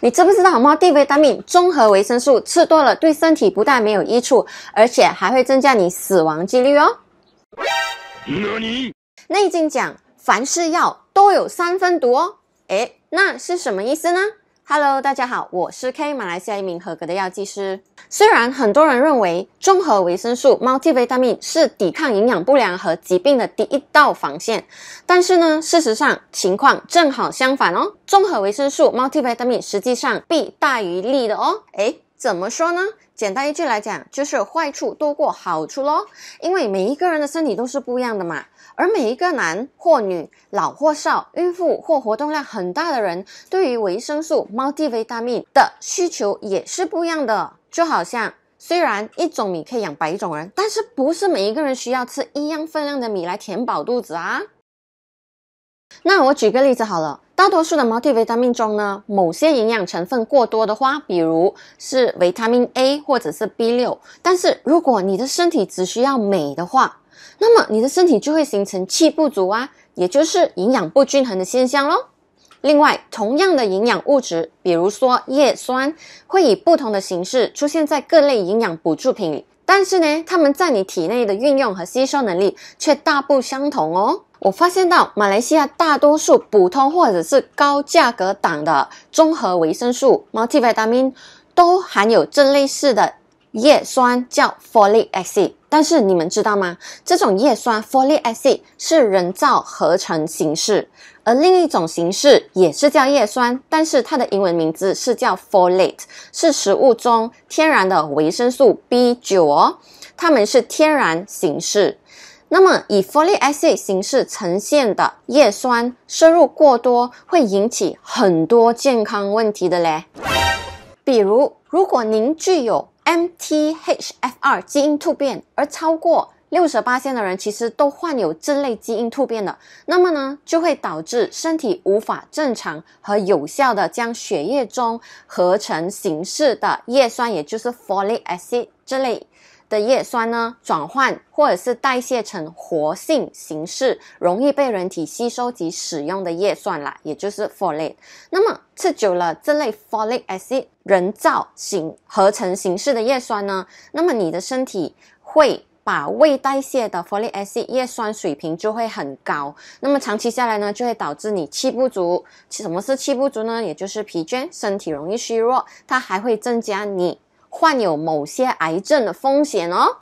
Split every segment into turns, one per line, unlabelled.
你知不知道猫蒂维他命综合维生素吃多了对身体不但没有益处，而且还会增加你死亡几率哦。内经讲，凡是药都有三分毒哦。哎，那是什么意思呢？Hello，大家好，我是 K，马来西亚一名合格的药剂师。虽然很多人认为综合维生素 Multivitamin 是抵抗营养不良和疾病的第一道防线，但是呢，事实上情况正好相反哦。综合维生素 Multivitamin 实际上弊大于利的哦。诶，怎么说呢？简单一句来讲，就是坏处多过好处喽。因为每一个人的身体都是不一样的嘛，而每一个男或女、老或少、孕妇或活动量很大的人，对于维生素、猫 a 维他命的需求也是不一样的。就好像，虽然一种米可以养百种人，但是不是每一个人需要吃一样分量的米来填饱肚子啊？那我举个例子好了，大多数的 t a 维 i n 中呢，某些营养成分过多的话，比如是维他命 A 或者是 B6，但是如果你的身体只需要镁的话，那么你的身体就会形成气不足啊，也就是营养不均衡的现象喽。另外，同样的营养物质，比如说叶酸，会以不同的形式出现在各类营养补助品里，但是呢，它们在你体内的运用和吸收能力却大不相同哦。我发现到马来西亚大多数普通或者是高价格档的综合维生素 （multivitamin） 都含有这类似的叶酸，叫 folic acid。但是你们知道吗？这种叶酸 folic acid 是人造合成形式，而另一种形式也是叫叶酸，但是它的英文名字是叫 folate，是食物中天然的维生素 B9 哦，它们是天然形式。那么，以 f o l a c e acid 形式呈现的叶酸摄入过多会引起很多健康问题的嘞。比如，如果您具有 MTHFR 基因突变，而超过六十八线的人其实都患有这类基因突变的，那么呢，就会导致身体无法正常和有效的将血液中合成形式的叶酸，也就是 f o l a c e acid 这类。的叶酸呢，转换或者是代谢成活性形式，容易被人体吸收及使用的叶酸啦，也就是 folate。那么吃久了这类 folate acid 人造形合成形式的叶酸呢，那么你的身体会把未代谢的 folate acid 叶酸水平就会很高。那么长期下来呢，就会导致你气不足。什么是气不足呢？也就是疲倦，身体容易虚弱。它还会增加你。患有某些癌症的风险哦。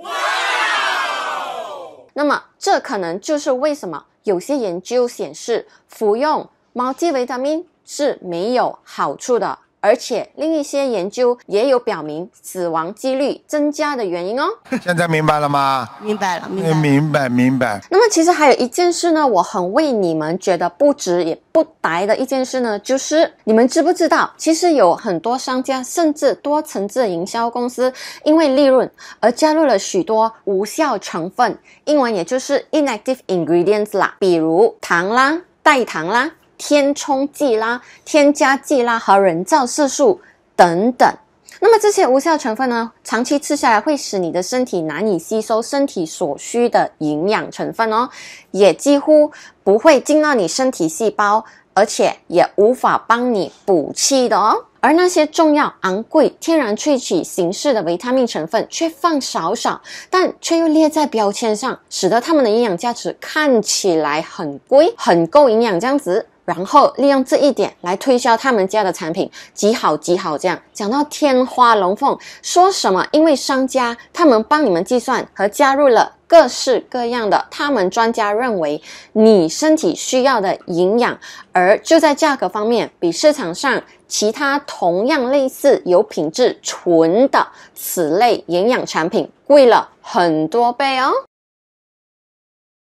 那么，这可能就是为什么有些研究显示服用猫鸡维他命是没有好处的。而且，另一些研究也有表明死亡几率增加的原因哦。现在明白了吗？明白了，明明白明白。那么，其实还有一件事呢，我很为你们觉得不值也不白的一件事呢，就是你们知不知道，其实有很多商家甚至多层次营销公司，因为利润而加入了许多无效成分，英文也就是 inactive ingredients 啦，比如糖啦、代糖啦。填充剂啦、添加剂啦和人造色素等等，那么这些无效成分呢？长期吃下来会使你的身体难以吸收身体所需的营养成分哦，也几乎不会进到你身体细胞，而且也无法帮你补气的哦。而那些重要、昂贵、天然萃取形式的维他命成分却放少少，但却又列在标签上，使得它们的营养价值看起来很贵、很够营养这样子。然后利用这一点来推销他们家的产品，极好极好，这样讲到天花龙凤，说什么？因为商家他们帮你们计算和加入了各式各样的他们专家认为你身体需要的营养，而就在价格方面，比市场上其他同样类似有品质纯的此类营养产品贵了很多倍哦。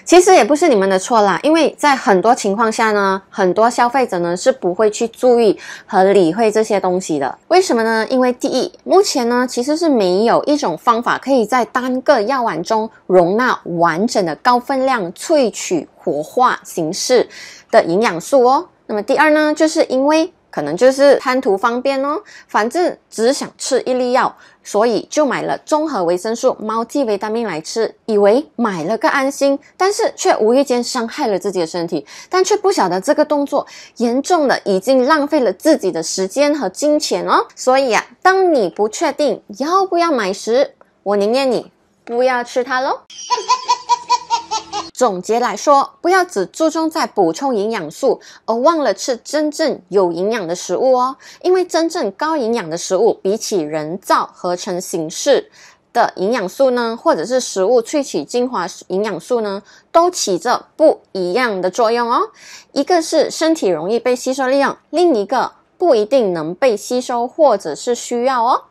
其实也不是你们的错啦，因为在很多情况下呢，很多消费者呢是不会去注意和理会这些东西的。为什么呢？因为第一，目前呢其实是没有一种方法可以在单个药丸中容纳完整的高分量萃取活化形式的营养素哦。那么第二呢，就是因为。可能就是贪图方便哦，反正只想吃一粒药，所以就买了综合维生素、猫 T 维他命来吃，以为买了个安心，但是却无意间伤害了自己的身体，但却不晓得这个动作严重的已经浪费了自己的时间和金钱哦。所以啊，当你不确定要不要买时，我宁愿你不要吃它喽。总结来说，不要只注重在补充营养素，而忘了吃真正有营养的食物哦。因为真正高营养的食物，比起人造合成形式的营养素呢，或者是食物萃取精华营养素呢，都起着不一样的作用哦。一个是身体容易被吸收利用，另一个不一定能被吸收或者是需要哦。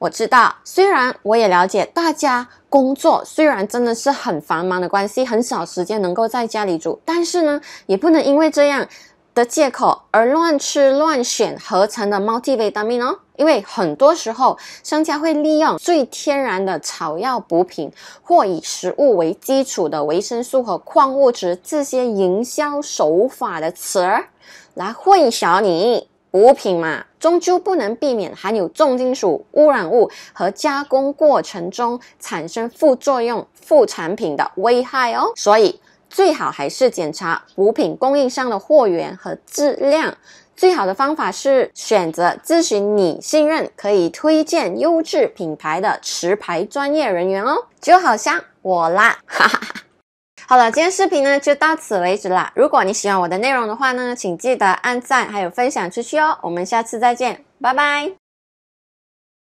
我知道，虽然我也了解大家工作虽然真的是很繁忙的关系，很少时间能够在家里煮，但是呢，也不能因为这样的借口而乱吃乱选合成的猫 a m i 命哦。因为很多时候商家会利用最天然的草药补品或以食物为基础的维生素和矿物质这些营销手法的词儿，来混淆你补品嘛。终究不能避免含有重金属污染物和加工过程中产生副作用副产品的危害哦，所以最好还是检查补品供应商的货源和质量。最好的方法是选择咨询你信任、可以推荐优质品牌的持牌专业人员哦，就好像我啦。哈哈哈。好了，今天视频呢就到此为止啦。如果你喜欢我的内容的话呢，请记得按赞还有分享出去哦。我们下次再见，拜拜。